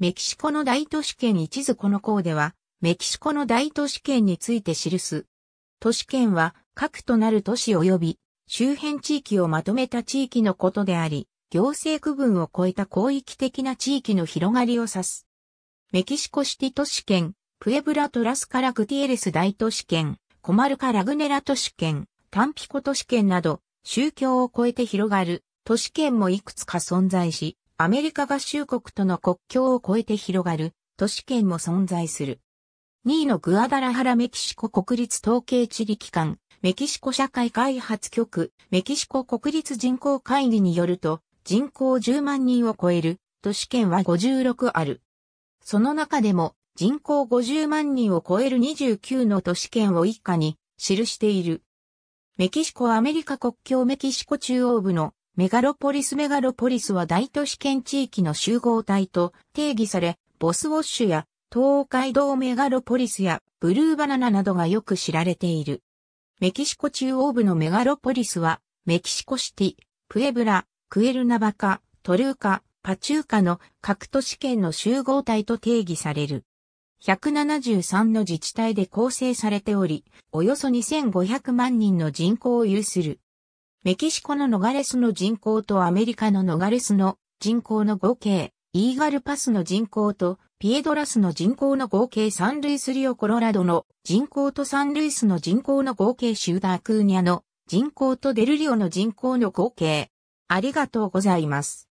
メキシコの大都市圏一図この項では、メキシコの大都市圏について記す。都市圏は、核となる都市及び、周辺地域をまとめた地域のことであり、行政区分を超えた広域的な地域の広がりを指す。メキシコシティ都市圏、プエブラトラスカラグティエレス大都市圏、コマルカラグネラ都市圏、タンピコ都市圏など、宗教を超えて広がる都市圏もいくつか存在し、アメリカ合衆国との国境を越えて広がる都市圏も存在する。2位のグアダラハラメキシコ国立統計地理機関、メキシコ社会開発局、メキシコ国立人口会議によると、人口10万人を超える都市圏は56ある。その中でも人口50万人を超える29の都市圏を以下に記している。メキシコアメリカ国境メキシコ中央部のメガロポリスメガロポリスは大都市圏地域の集合体と定義され、ボスウォッシュや東海道メガロポリスやブルーバナナなどがよく知られている。メキシコ中央部のメガロポリスは、メキシコシティ、プエブラ、クエルナバカ、トルーカ、パチューカの各都市圏の集合体と定義される。173の自治体で構成されており、およそ2500万人の人口を有する。メキシコのノガレスの人口とアメリカのノガレスの人口の合計、イーガルパスの人口とピエドラスの人口の合計サンルイスリオコロラドの人口とサンルイスの人口の合計シューダークーニャの人口とデルリオの人口の合計。ありがとうございます。